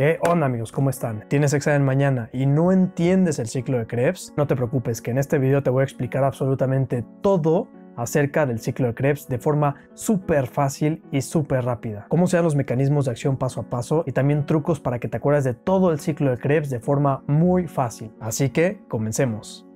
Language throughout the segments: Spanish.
¿Qué onda amigos? ¿Cómo están? ¿Tienes examen mañana y no entiendes el ciclo de Krebs? No te preocupes, que en este video te voy a explicar absolutamente todo acerca del ciclo de Krebs de forma súper fácil y súper rápida. Cómo sean los mecanismos de acción paso a paso y también trucos para que te acuerdes de todo el ciclo de Krebs de forma muy fácil. Así que comencemos.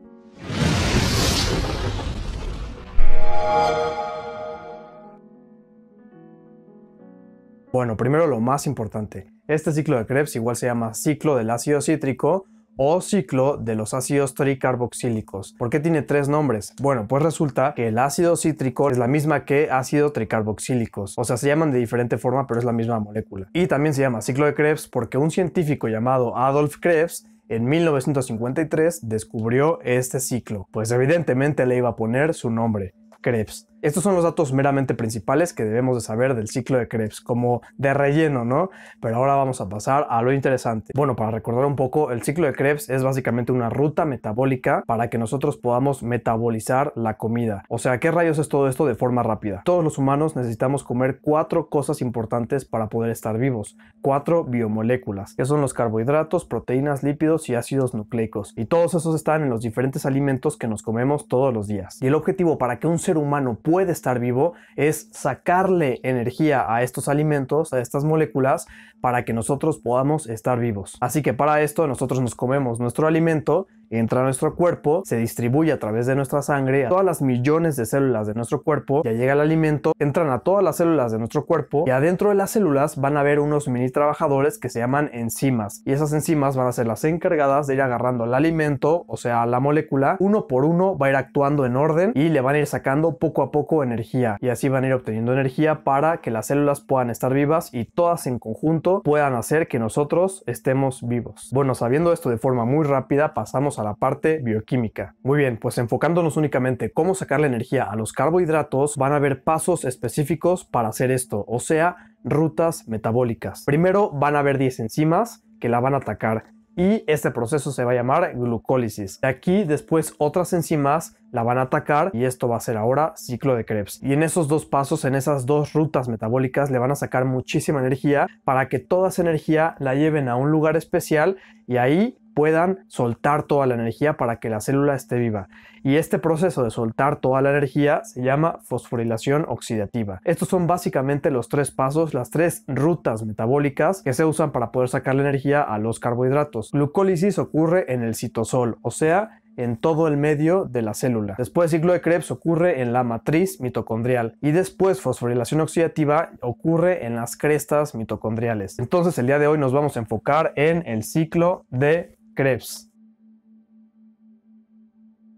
Bueno, primero lo más importante. Este ciclo de Krebs igual se llama ciclo del ácido cítrico o ciclo de los ácidos tricarboxílicos. ¿Por qué tiene tres nombres? Bueno, pues resulta que el ácido cítrico es la misma que ácido tricarboxílicos, o sea, se llaman de diferente forma, pero es la misma molécula. Y también se llama ciclo de Krebs porque un científico llamado Adolf Krebs en 1953 descubrió este ciclo, pues evidentemente le iba a poner su nombre, Krebs. Estos son los datos meramente principales que debemos de saber del ciclo de Krebs, como de relleno, ¿no? Pero ahora vamos a pasar a lo interesante. Bueno, para recordar un poco, el ciclo de Krebs es básicamente una ruta metabólica para que nosotros podamos metabolizar la comida. O sea, ¿qué rayos es todo esto de forma rápida? Todos los humanos necesitamos comer cuatro cosas importantes para poder estar vivos. Cuatro biomoléculas, que son los carbohidratos, proteínas, lípidos y ácidos nucleicos. Y todos esos están en los diferentes alimentos que nos comemos todos los días. Y el objetivo para que un ser humano pueda puede estar vivo es sacarle energía a estos alimentos, a estas moléculas, para que nosotros podamos estar vivos. Así que para esto nosotros nos comemos nuestro alimento entra a nuestro cuerpo, se distribuye a través de nuestra sangre a todas las millones de células de nuestro cuerpo, ya llega el alimento, entran a todas las células de nuestro cuerpo y adentro de las células van a haber unos mini trabajadores que se llaman enzimas y esas enzimas van a ser las encargadas de ir agarrando el alimento, o sea, la molécula, uno por uno va a ir actuando en orden y le van a ir sacando poco a poco energía y así van a ir obteniendo energía para que las células puedan estar vivas y todas en conjunto puedan hacer que nosotros estemos vivos. Bueno, sabiendo esto de forma muy rápida, pasamos a la parte bioquímica. Muy bien, pues enfocándonos únicamente cómo sacar la energía a los carbohidratos, van a haber pasos específicos para hacer esto, o sea, rutas metabólicas. Primero van a haber 10 enzimas que la van a atacar y este proceso se va a llamar glucólisis. Aquí después otras enzimas la van a atacar y esto va a ser ahora ciclo de Krebs. Y en esos dos pasos, en esas dos rutas metabólicas, le van a sacar muchísima energía para que toda esa energía la lleven a un lugar especial y ahí puedan soltar toda la energía para que la célula esté viva. Y este proceso de soltar toda la energía se llama fosforilación oxidativa. Estos son básicamente los tres pasos, las tres rutas metabólicas que se usan para poder sacar la energía a los carbohidratos. Glucólisis ocurre en el citosol, o sea, en todo el medio de la célula. Después ciclo de Krebs ocurre en la matriz mitocondrial y después fosforilación oxidativa ocurre en las crestas mitocondriales. Entonces el día de hoy nos vamos a enfocar en el ciclo de Krebs.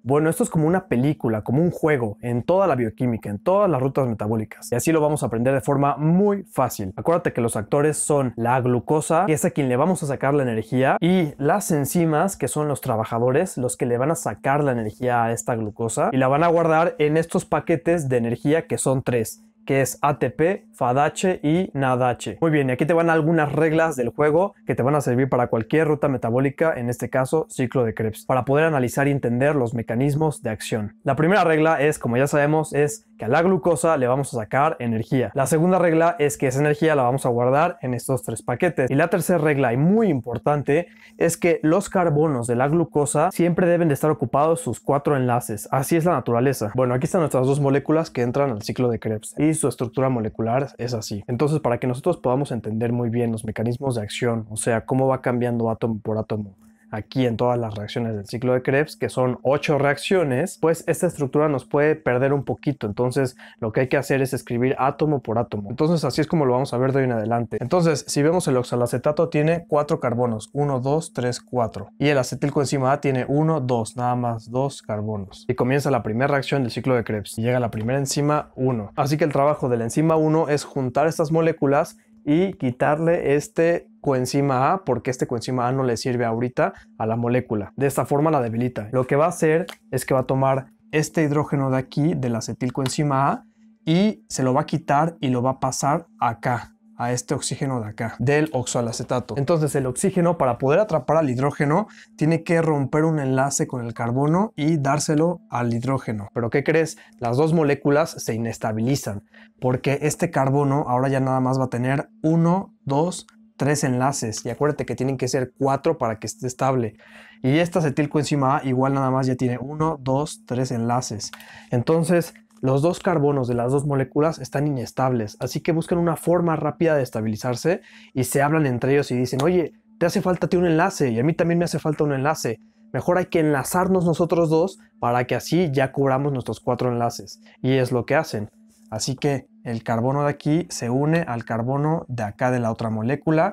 Bueno, esto es como una película, como un juego en toda la bioquímica, en todas las rutas metabólicas. Y así lo vamos a aprender de forma muy fácil. Acuérdate que los actores son la glucosa, que es a quien le vamos a sacar la energía, y las enzimas, que son los trabajadores, los que le van a sacar la energía a esta glucosa, y la van a guardar en estos paquetes de energía que son tres que es ATP, Fadache y Nadache. Muy bien, y aquí te van algunas reglas del juego que te van a servir para cualquier ruta metabólica, en este caso ciclo de Krebs, para poder analizar y entender los mecanismos de acción. La primera regla es, como ya sabemos, es que a la glucosa le vamos a sacar energía. La segunda regla es que esa energía la vamos a guardar en estos tres paquetes. Y la tercera regla, y muy importante, es que los carbonos de la glucosa siempre deben de estar ocupados sus cuatro enlaces. Así es la naturaleza. Bueno, aquí están nuestras dos moléculas que entran al ciclo de Krebs y su estructura molecular es así. Entonces, para que nosotros podamos entender muy bien los mecanismos de acción, o sea, cómo va cambiando átomo por átomo aquí en todas las reacciones del ciclo de Krebs, que son ocho reacciones, pues esta estructura nos puede perder un poquito. Entonces, lo que hay que hacer es escribir átomo por átomo. Entonces, así es como lo vamos a ver de hoy en adelante. Entonces, si vemos el oxalacetato tiene cuatro carbonos, 1, 2, 3, 4. Y el acetilcoenzima A tiene 1, 2, nada más dos carbonos. Y comienza la primera reacción del ciclo de Krebs. Y llega la primera enzima 1. Así que el trabajo de la enzima 1 es juntar estas moléculas y quitarle este coenzima A porque este coenzima A no le sirve ahorita a la molécula. De esta forma la debilita. Lo que va a hacer es que va a tomar este hidrógeno de aquí, del acetilcoenzima A, y se lo va a quitar y lo va a pasar acá a este oxígeno de acá, del oxoalacetato. Entonces el oxígeno para poder atrapar al hidrógeno tiene que romper un enlace con el carbono y dárselo al hidrógeno. Pero ¿qué crees? Las dos moléculas se inestabilizan porque este carbono ahora ya nada más va a tener uno, dos, tres enlaces y acuérdate que tienen que ser cuatro para que esté estable. Y esta acetilcoenzima A igual nada más ya tiene uno, dos, tres enlaces. Entonces los dos carbonos de las dos moléculas están inestables, así que buscan una forma rápida de estabilizarse y se hablan entre ellos y dicen, oye, te hace falta un enlace y a mí también me hace falta un enlace. Mejor hay que enlazarnos nosotros dos para que así ya cubramos nuestros cuatro enlaces. Y es lo que hacen. Así que el carbono de aquí se une al carbono de acá de la otra molécula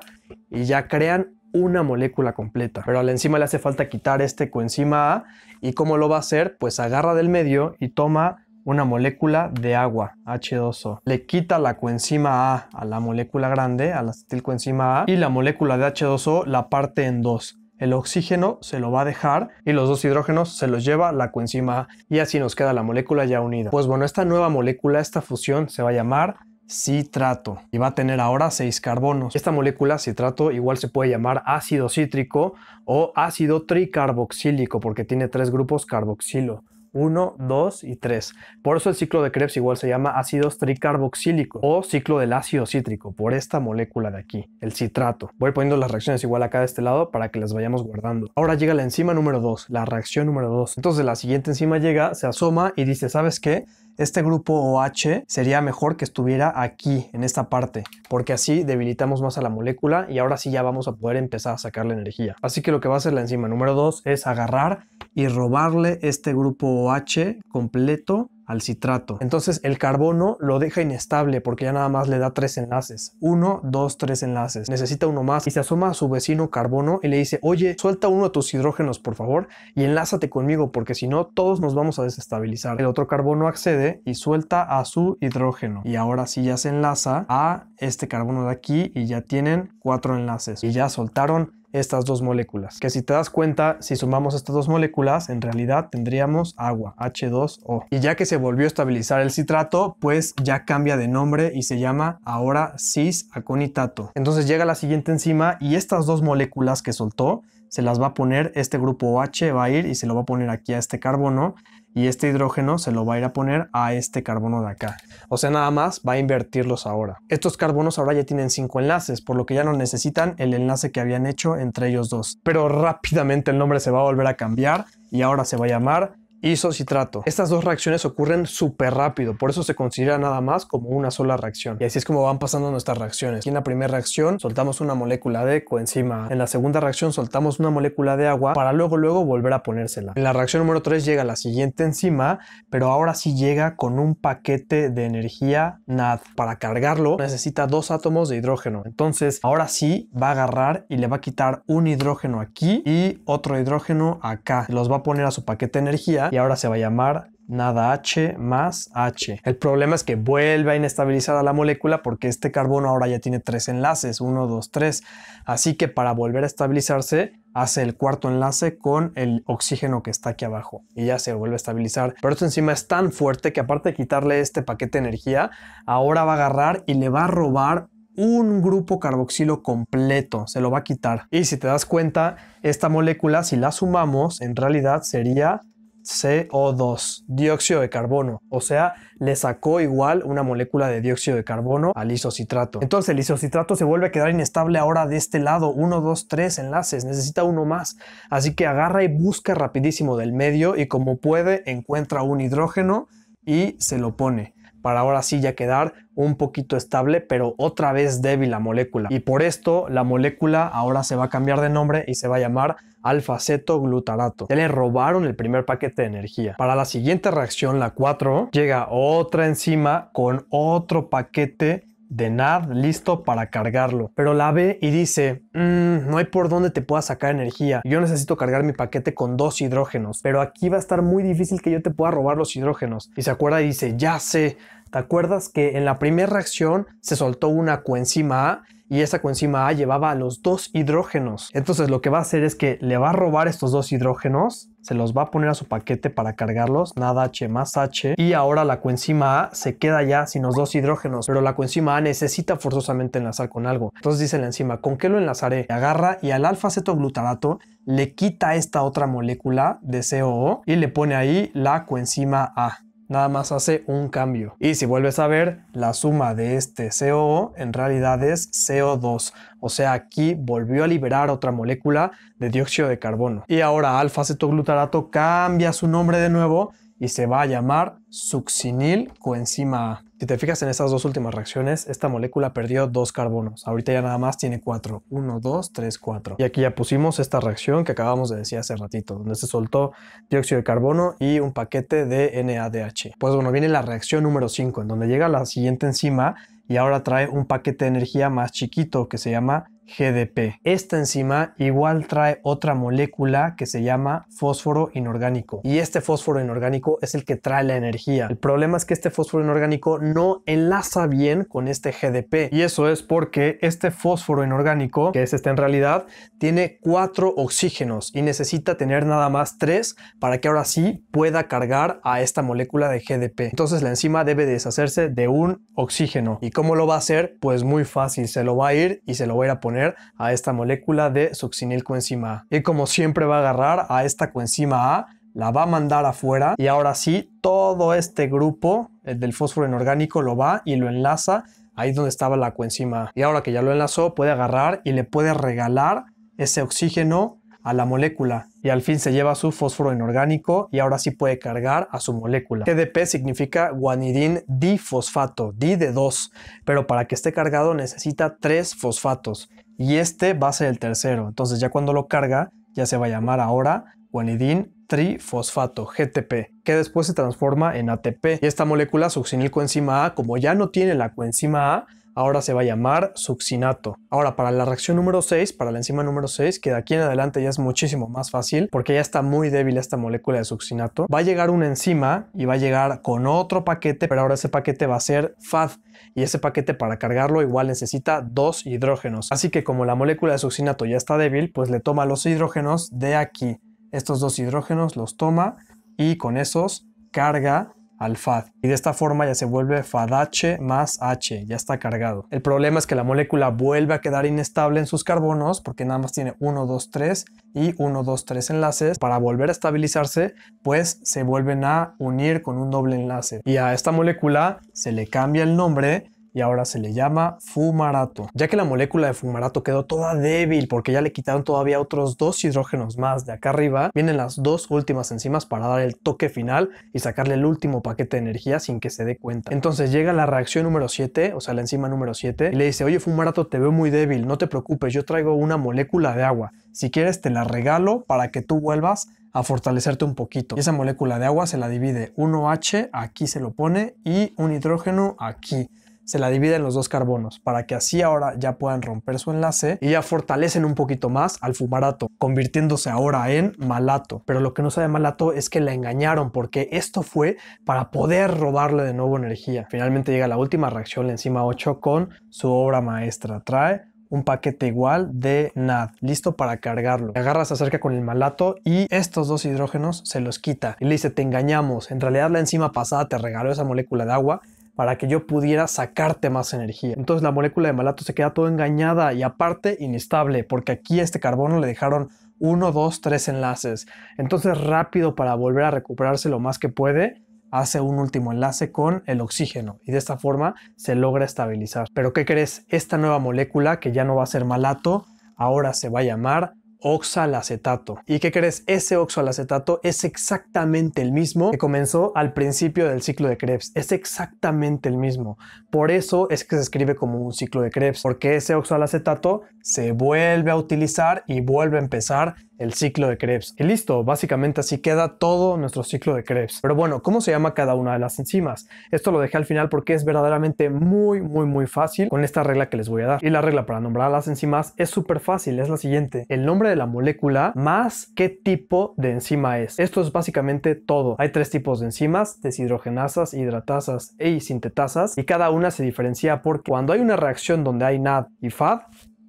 y ya crean una molécula completa. Pero a la enzima le hace falta quitar este coenzima A y cómo lo va a hacer, pues agarra del medio y toma una molécula de agua, H2O. Le quita la coenzima A a la molécula grande, a la acetilcoenzima A, y la molécula de H2O la parte en dos. El oxígeno se lo va a dejar y los dos hidrógenos se los lleva la coenzima A y así nos queda la molécula ya unida. Pues bueno, esta nueva molécula, esta fusión se va a llamar citrato y va a tener ahora seis carbonos. Esta molécula citrato igual se puede llamar ácido cítrico o ácido tricarboxílico porque tiene tres grupos carboxilo. 1, 2 y 3. Por eso el ciclo de Krebs igual se llama ácidos tricarboxílico o ciclo del ácido cítrico, por esta molécula de aquí, el citrato. Voy poniendo las reacciones igual acá de este lado para que las vayamos guardando. Ahora llega la enzima número 2, la reacción número 2. Entonces la siguiente enzima llega, se asoma y dice, ¿sabes qué? este grupo OH sería mejor que estuviera aquí, en esta parte, porque así debilitamos más a la molécula y ahora sí ya vamos a poder empezar a sacar la energía. Así que lo que va a hacer la enzima número 2 es agarrar y robarle este grupo OH completo al citrato. Entonces el carbono lo deja inestable porque ya nada más le da tres enlaces. Uno, dos, tres enlaces. Necesita uno más y se asoma a su vecino carbono y le dice, oye, suelta uno de tus hidrógenos por favor y enlázate conmigo porque si no todos nos vamos a desestabilizar. El otro carbono accede y suelta a su hidrógeno. Y ahora sí ya se enlaza a este carbono de aquí y ya tienen cuatro enlaces. Y ya soltaron estas dos moléculas. Que si te das cuenta, si sumamos estas dos moléculas, en realidad tendríamos agua, H2O. Y ya que se volvió a estabilizar el citrato, pues ya cambia de nombre y se llama ahora cis-aconitato. Entonces llega la siguiente enzima y estas dos moléculas que soltó se las va a poner, este grupo OH va a ir y se lo va a poner aquí a este carbono y este hidrógeno se lo va a ir a poner a este carbono de acá. O sea, nada más va a invertirlos ahora. Estos carbonos ahora ya tienen cinco enlaces, por lo que ya no necesitan el enlace que habían hecho entre ellos dos. Pero rápidamente el nombre se va a volver a cambiar y ahora se va a llamar isocitrato. Estas dos reacciones ocurren súper rápido, por eso se considera nada más como una sola reacción. Y así es como van pasando nuestras reacciones. Aquí en la primera reacción soltamos una molécula de coenzima En la segunda reacción soltamos una molécula de agua para luego luego volver a ponérsela. En la reacción número 3 llega la siguiente enzima, pero ahora sí llega con un paquete de energía NAD. Para cargarlo necesita dos átomos de hidrógeno. Entonces ahora sí va a agarrar y le va a quitar un hidrógeno aquí y otro hidrógeno acá. Los va a poner a su paquete de energía y ahora se va a llamar nada H más H. El problema es que vuelve a inestabilizar a la molécula porque este carbono ahora ya tiene tres enlaces, 1, dos, tres. Así que para volver a estabilizarse hace el cuarto enlace con el oxígeno que está aquí abajo y ya se vuelve a estabilizar. Pero esto encima es tan fuerte que aparte de quitarle este paquete de energía, ahora va a agarrar y le va a robar un grupo carboxilo completo, se lo va a quitar. Y si te das cuenta, esta molécula, si la sumamos, en realidad sería CO2, dióxido de carbono. O sea, le sacó igual una molécula de dióxido de carbono al isocitrato. Entonces el isocitrato se vuelve a quedar inestable ahora de este lado. Uno, dos, tres enlaces. Necesita uno más. Así que agarra y busca rapidísimo del medio y como puede encuentra un hidrógeno y se lo pone para ahora sí ya quedar un poquito estable, pero otra vez débil la molécula. Y por esto la molécula ahora se va a cambiar de nombre y se va a llamar alfaceto glutarato. Ya le robaron el primer paquete de energía. Para la siguiente reacción, la 4, llega otra enzima con otro paquete de NAD listo para cargarlo. Pero la ve y dice, mm, no hay por dónde te pueda sacar energía. Yo necesito cargar mi paquete con dos hidrógenos. Pero aquí va a estar muy difícil que yo te pueda robar los hidrógenos. Y se acuerda y dice, ya sé, ¿Te acuerdas que en la primera reacción se soltó una coenzima A y esa coenzima A llevaba a los dos hidrógenos? Entonces lo que va a hacer es que le va a robar estos dos hidrógenos, se los va a poner a su paquete para cargarlos, nada H más H, y ahora la coenzima A se queda ya sin los dos hidrógenos, pero la coenzima A necesita forzosamente enlazar con algo. Entonces dice la enzima, ¿con qué lo enlazaré? Agarra y al alfa-cetoglutarato le quita esta otra molécula de COO y le pone ahí la coenzima A nada más hace un cambio. Y si vuelves a ver, la suma de este COO en realidad es CO2. O sea, aquí volvió a liberar otra molécula de dióxido de carbono. Y ahora alfa-cetoglutarato cambia su nombre de nuevo y se va a llamar succinil coenzima A. Si te fijas en esas dos últimas reacciones, esta molécula perdió dos carbonos. Ahorita ya nada más tiene cuatro. Uno, dos, tres, cuatro. Y aquí ya pusimos esta reacción que acabamos de decir hace ratito, donde se soltó dióxido de carbono y un paquete de NADH. Pues bueno, viene la reacción número 5, en donde llega la siguiente enzima y ahora trae un paquete de energía más chiquito que se llama GDP. Esta enzima igual trae otra molécula que se llama fósforo inorgánico y este fósforo inorgánico es el que trae la energía. El problema es que este fósforo inorgánico no enlaza bien con este GDP y eso es porque este fósforo inorgánico, que es este en realidad, tiene cuatro oxígenos y necesita tener nada más tres para que ahora sí pueda cargar a esta molécula de GDP. Entonces la enzima debe deshacerse de un oxígeno. ¿Y cómo lo va a hacer? Pues muy fácil, se lo va a ir y se lo va a poner a esta molécula de succinil coenzima Y como siempre va a agarrar a esta coenzima A, la va a mandar afuera y ahora sí todo este grupo eh, del fósforo inorgánico lo va y lo enlaza ahí donde estaba la coenzima Y ahora que ya lo enlazó puede agarrar y le puede regalar ese oxígeno a la molécula y al fin se lleva su fósforo inorgánico y ahora sí puede cargar a su molécula. TDP significa guanidin difosfato, di de 2, pero para que esté cargado necesita 3 fosfatos y este va a ser el tercero. Entonces ya cuando lo carga, ya se va a llamar ahora guanidín trifosfato, GTP, que después se transforma en ATP. Y esta molécula coenzima A, como ya no tiene la coenzima A, ahora se va a llamar succinato. Ahora, para la reacción número 6, para la enzima número 6, que de aquí en adelante ya es muchísimo más fácil porque ya está muy débil esta molécula de succinato, va a llegar una enzima y va a llegar con otro paquete, pero ahora ese paquete va a ser FAD y ese paquete para cargarlo igual necesita dos hidrógenos. Así que como la molécula de succinato ya está débil, pues le toma los hidrógenos de aquí. Estos dos hidrógenos los toma y con esos carga al FAD y de esta forma ya se vuelve FADH más H, ya está cargado. El problema es que la molécula vuelve a quedar inestable en sus carbonos porque nada más tiene 1, 2, 3 y 1, 2, 3 enlaces. Para volver a estabilizarse, pues se vuelven a unir con un doble enlace y a esta molécula se le cambia el nombre y ahora se le llama fumarato, ya que la molécula de fumarato quedó toda débil porque ya le quitaron todavía otros dos hidrógenos más de acá arriba, vienen las dos últimas enzimas para dar el toque final y sacarle el último paquete de energía sin que se dé cuenta. Entonces llega la reacción número 7, o sea la enzima número 7, y le dice, oye fumarato, te veo muy débil, no te preocupes, yo traigo una molécula de agua, si quieres te la regalo para que tú vuelvas a fortalecerte un poquito. Y esa molécula de agua se la divide 1H, aquí se lo pone, y un hidrógeno aquí se la divide en los dos carbonos para que así ahora ya puedan romper su enlace y ya fortalecen un poquito más al fumarato, convirtiéndose ahora en malato. Pero lo que no sabe malato es que la engañaron porque esto fue para poder robarle de nuevo energía. Finalmente llega la última reacción, la enzima 8, con su obra maestra. Trae un paquete igual de NAD, listo para cargarlo. Agarra, se acerca con el malato y estos dos hidrógenos se los quita. Y le dice, te engañamos. En realidad la enzima pasada te regaló esa molécula de agua para que yo pudiera sacarte más energía. Entonces la molécula de malato se queda todo engañada y aparte inestable, porque aquí a este carbono le dejaron 1, 2, 3 enlaces. Entonces rápido para volver a recuperarse lo más que puede, hace un último enlace con el oxígeno y de esta forma se logra estabilizar. Pero ¿qué crees? Esta nueva molécula que ya no va a ser malato, ahora se va a llamar oxalacetato. ¿Y qué crees? Ese oxalacetato es exactamente el mismo que comenzó al principio del ciclo de Krebs. Es exactamente el mismo. Por eso es que se escribe como un ciclo de Krebs, porque ese oxalacetato se vuelve a utilizar y vuelve a empezar el ciclo de Krebs. Y listo, básicamente así queda todo nuestro ciclo de Krebs. Pero bueno, ¿cómo se llama cada una de las enzimas? Esto lo dejé al final porque es verdaderamente muy, muy, muy fácil con esta regla que les voy a dar. Y la regla para nombrar las enzimas es súper fácil, es la siguiente. El nombre de la molécula más qué tipo de enzima es. Esto es básicamente todo. Hay tres tipos de enzimas, deshidrogenasas, hidratasas e sintetasas y cada una se diferencia porque cuando hay una reacción donde hay NAD y FAD,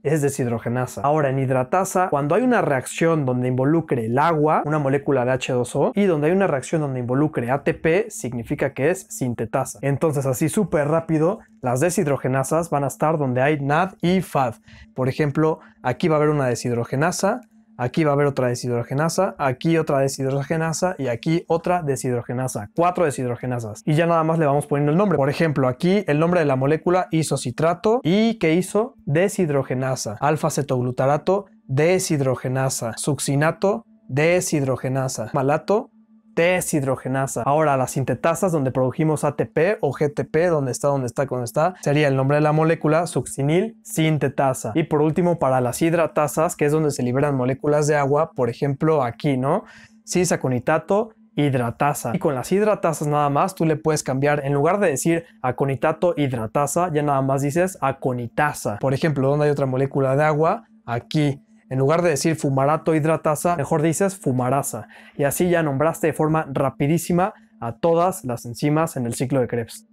es deshidrogenasa. Ahora, en hidratasa, cuando hay una reacción donde involucre el agua, una molécula de H2O, y donde hay una reacción donde involucre ATP, significa que es sintetasa. Entonces, así súper rápido, las deshidrogenasas van a estar donde hay NAD y FAD. Por ejemplo, aquí va a haber una deshidrogenasa, Aquí va a haber otra deshidrogenasa, aquí otra deshidrogenasa y aquí otra deshidrogenasa. Cuatro deshidrogenasas. Y ya nada más le vamos poniendo el nombre. Por ejemplo, aquí el nombre de la molécula isocitrato y que hizo deshidrogenasa, alfa-cetoglutarato, deshidrogenasa, succinato, deshidrogenasa, malato, deshidrogenasa. Ahora, las sintetasas donde produjimos ATP o GTP, donde está, donde está, donde está, sería el nombre de la molécula succinil sintetasa. Y por último, para las hidratasas, que es donde se liberan moléculas de agua, por ejemplo, aquí, ¿no? Cisaconitato hidratasa. Y con las hidratasas nada más, tú le puedes cambiar, en lugar de decir aconitato hidratasa, ya nada más dices aconitasa. Por ejemplo, donde hay otra molécula de agua, aquí en lugar de decir fumarato hidratasa, mejor dices fumarasa. Y así ya nombraste de forma rapidísima a todas las enzimas en el ciclo de Krebs.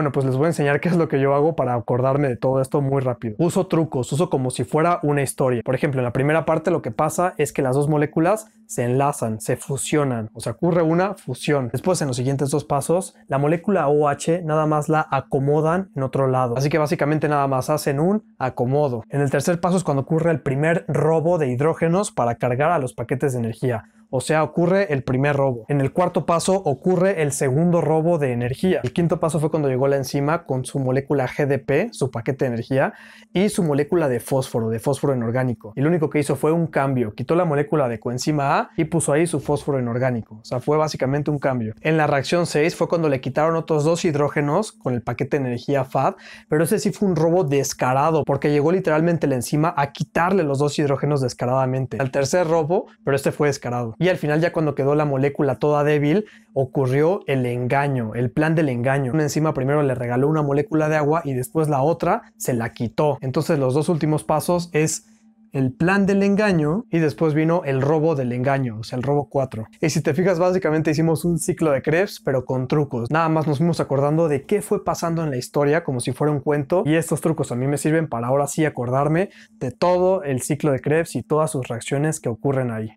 Bueno, pues les voy a enseñar qué es lo que yo hago para acordarme de todo esto muy rápido. Uso trucos, uso como si fuera una historia. Por ejemplo, en la primera parte lo que pasa es que las dos moléculas se enlazan, se fusionan, o sea, ocurre una fusión. Después, en los siguientes dos pasos, la molécula OH nada más la acomodan en otro lado. Así que básicamente nada más hacen un acomodo. En el tercer paso es cuando ocurre el primer robo de hidrógenos para cargar a los paquetes de energía o sea, ocurre el primer robo. En el cuarto paso ocurre el segundo robo de energía. El quinto paso fue cuando llegó la enzima con su molécula GDP, su paquete de energía, y su molécula de fósforo, de fósforo inorgánico. Y lo único que hizo fue un cambio, quitó la molécula de coenzima A y puso ahí su fósforo inorgánico. O sea, fue básicamente un cambio. En la reacción 6 fue cuando le quitaron otros dos hidrógenos con el paquete de energía FAD, pero ese sí fue un robo descarado, porque llegó literalmente la enzima a quitarle los dos hidrógenos descaradamente. al tercer robo, pero este fue descarado y al final ya cuando quedó la molécula toda débil, ocurrió el engaño, el plan del engaño. Una enzima primero le regaló una molécula de agua y después la otra se la quitó. Entonces los dos últimos pasos es el plan del engaño y después vino el robo del engaño, o sea, el robo 4. Y si te fijas, básicamente hicimos un ciclo de Krebs, pero con trucos. Nada más nos fuimos acordando de qué fue pasando en la historia, como si fuera un cuento, y estos trucos a mí me sirven para ahora sí acordarme de todo el ciclo de Krebs y todas sus reacciones que ocurren ahí.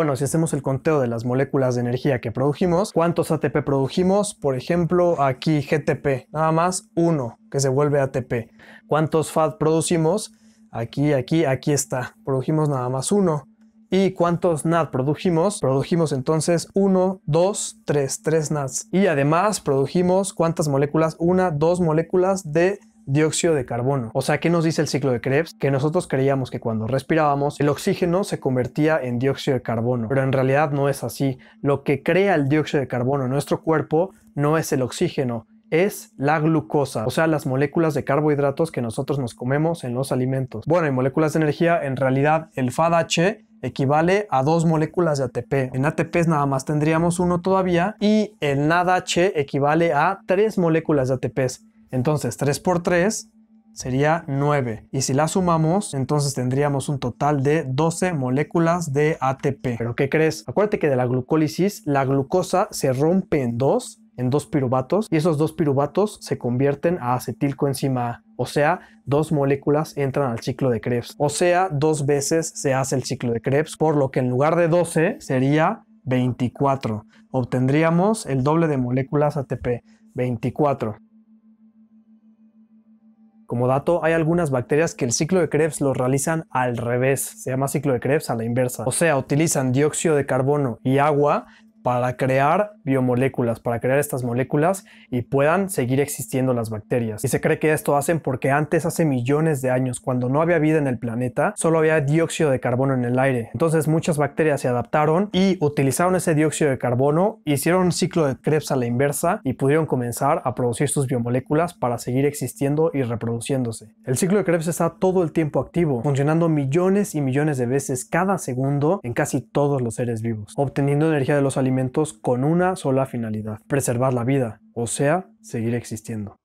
Bueno, si hacemos el conteo de las moléculas de energía que produjimos, ¿cuántos ATP produjimos? Por ejemplo, aquí GTP, nada más uno que se vuelve ATP. ¿Cuántos FAD producimos? Aquí, aquí, aquí está. Produjimos nada más uno. ¿Y cuántos NAD produjimos? Produjimos entonces 1, 2, 3, 3 NADs. Y además produjimos cuántas moléculas? Una, dos moléculas de dióxido de carbono. O sea, ¿qué nos dice el ciclo de Krebs? Que nosotros creíamos que cuando respirábamos, el oxígeno se convertía en dióxido de carbono, pero en realidad no es así. Lo que crea el dióxido de carbono en nuestro cuerpo no es el oxígeno, es la glucosa, o sea, las moléculas de carbohidratos que nosotros nos comemos en los alimentos. Bueno, en moléculas de energía, en realidad el FADH equivale a dos moléculas de ATP. En ATP nada más tendríamos uno todavía y el NADH equivale a tres moléculas de ATP. Entonces 3 por 3 sería 9. Y si la sumamos, entonces tendríamos un total de 12 moléculas de ATP. ¿Pero qué crees? Acuérdate que de la glucólisis, la glucosa se rompe en dos, en dos piruvatos, y esos dos piruvatos se convierten a acetilcoenzima A. O sea, dos moléculas entran al ciclo de Krebs. O sea, dos veces se hace el ciclo de Krebs, por lo que en lugar de 12 sería 24. Obtendríamos el doble de moléculas ATP, 24. Como dato, hay algunas bacterias que el ciclo de Krebs lo realizan al revés, se llama ciclo de Krebs a la inversa. O sea, utilizan dióxido de carbono y agua para crear biomoléculas, para crear estas moléculas y puedan seguir existiendo las bacterias. Y se cree que esto hacen porque antes, hace millones de años, cuando no había vida en el planeta, solo había dióxido de carbono en el aire. Entonces muchas bacterias se adaptaron y utilizaron ese dióxido de carbono, hicieron un ciclo de Krebs a la inversa y pudieron comenzar a producir sus biomoléculas para seguir existiendo y reproduciéndose. El ciclo de Krebs está todo el tiempo activo, funcionando millones y millones de veces cada segundo en casi todos los seres vivos, obteniendo energía de los alimentos con una sola finalidad, preservar la vida, o sea, seguir existiendo.